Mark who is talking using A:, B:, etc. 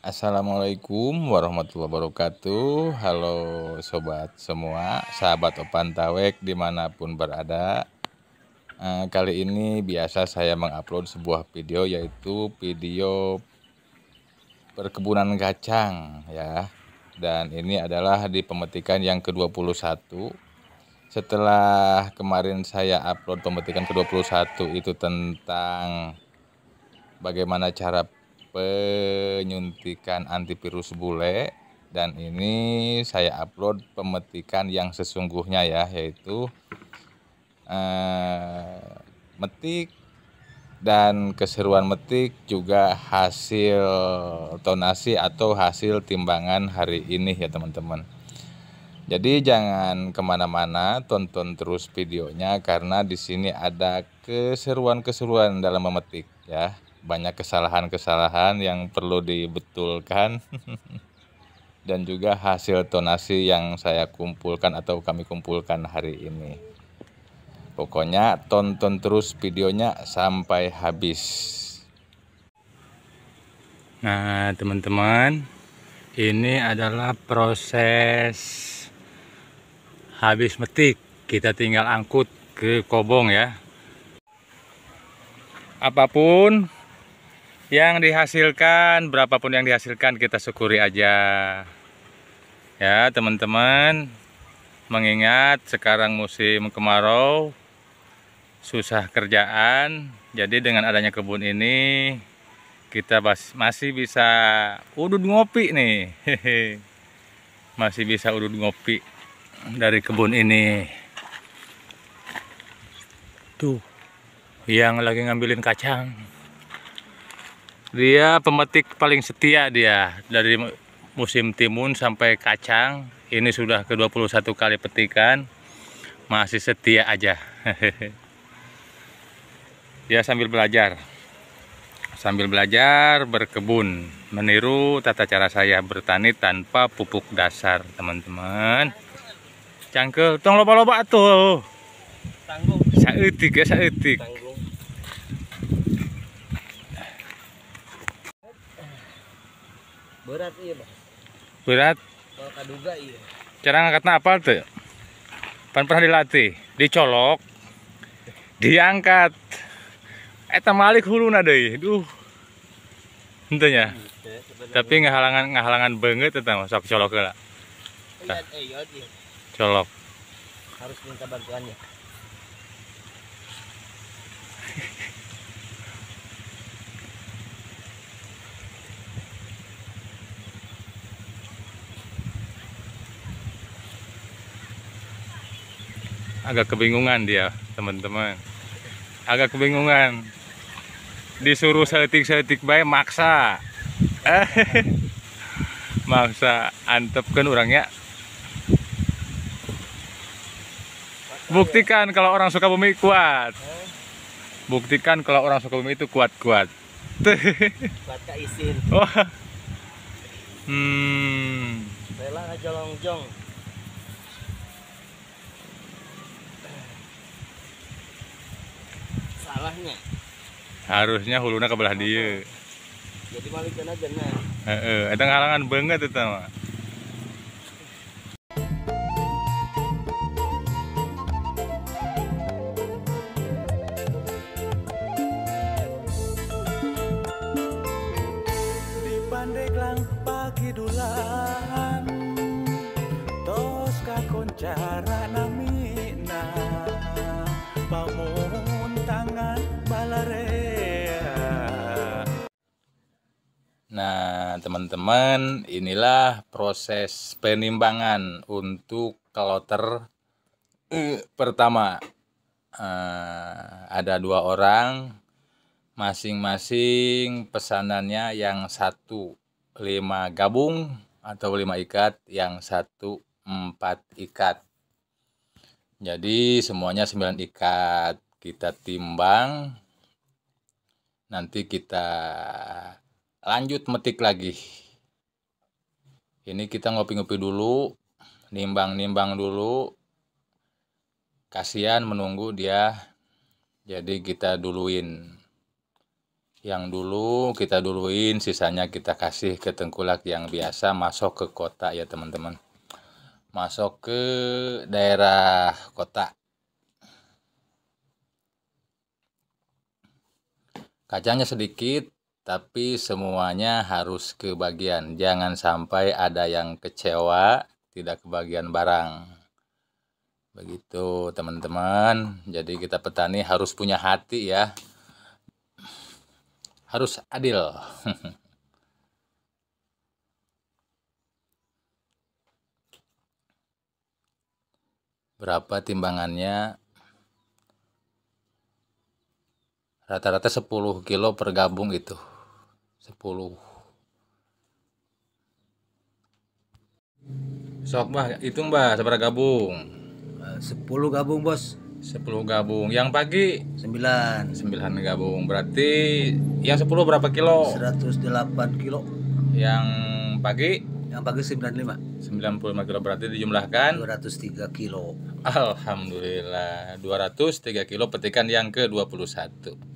A: Assalamualaikum warahmatullahi wabarakatuh Halo sobat semua Sahabat Opan Tawek dimanapun berada eh, Kali ini biasa saya mengupload sebuah video Yaitu video perkebunan kacang ya Dan ini adalah di pemetikan yang ke-21 Setelah kemarin saya upload pemetikan ke-21 itu tentang Bagaimana cara penyuntikan antivirus bule dan ini saya upload pemetikan yang sesungguhnya ya yaitu eh, metik dan keseruan metik juga hasil tonasi atau hasil timbangan hari ini ya teman-teman jadi jangan kemana-mana, tonton terus videonya karena di sini ada keseruan-keseruan dalam memetik ya banyak kesalahan-kesalahan yang perlu dibetulkan dan juga hasil tonasi yang saya kumpulkan atau kami kumpulkan hari ini. Pokoknya tonton terus videonya sampai habis. Nah, teman-teman, ini adalah proses habis metik. Kita tinggal angkut ke kobong ya. Apapun yang dihasilkan berapapun yang dihasilkan kita syukuri aja ya teman-teman mengingat sekarang musim kemarau susah kerjaan jadi dengan adanya kebun ini kita masih bisa udut ngopi nih hehe masih bisa udut ngopi dari kebun ini tuh yang lagi ngambilin kacang dia pemetik paling setia dia dari musim timun sampai kacang. Ini sudah ke-21 kali petikan. Masih setia aja. dia sambil belajar. Sambil belajar berkebun, meniru tata cara saya bertani tanpa pupuk dasar, teman-teman. Cangkel, tong loba-loba tuh. Tanggung. Saeutik ya saeutik. Tanggung. berat iya bang berat kalau kaduga iya cara ngangkatnya apa tuh pan pernah dilatih dicolok diangkat eh tamalik huluna deui duh tentunya hmm, tapi ngahalangan ngahalangan banget tentang sok colok lah eh, iya, iya. colok harus minta bantuannya agak kebingungan dia teman-teman agak kebingungan disuruh seletik-seletik baik maksa eh, maksa antepkan orangnya buktikan kalau orang suka bumi kuat buktikan kalau orang suka bumi itu kuat-kuat kuat oh. hmm rela aja longjong salahnya harusnya hulunya kebelah dia jadi balik ke aja nah eh eta halangan banget itu mah lang pagi dulan tos kakoncar Nah, teman-teman, inilah proses penimbangan untuk kloter eh, pertama. Eh, ada dua orang, masing-masing pesanannya yang satu lima gabung atau lima ikat, yang satu empat ikat. Jadi semuanya sembilan ikat kita timbang, nanti kita lanjut metik lagi ini kita ngopi-ngopi dulu nimbang-nimbang dulu kasihan menunggu dia jadi kita duluin yang dulu kita duluin sisanya kita kasih ke tengkulak yang biasa masuk ke kota ya teman-teman masuk ke daerah kota Kacanya sedikit tapi semuanya harus kebagian. Jangan sampai ada yang kecewa tidak kebagian barang. Begitu teman-teman. Jadi kita petani harus punya hati ya. Harus adil. Berapa timbangannya? Rata-rata 10 kilo per gabung itu. 10 sok mbah itu mbah seberapa gabung 10 eh, gabung bos 10 gabung yang pagi 9 9 gabung berarti yang 10 berapa kilo 108 kilo yang pagi yang pagi 95 95 kilo berarti dijumlahkan 203 kilo Alhamdulillah 203 kilo petikan yang ke 21